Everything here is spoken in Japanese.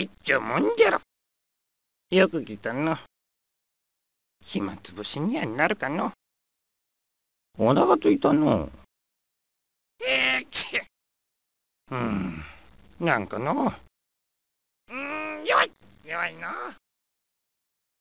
いっちゃもんじゃろ。よく来たの。暇つぶしにはなるかの。お腹ついたの。えー、きうん、なんかの。うん、弱い、弱いな。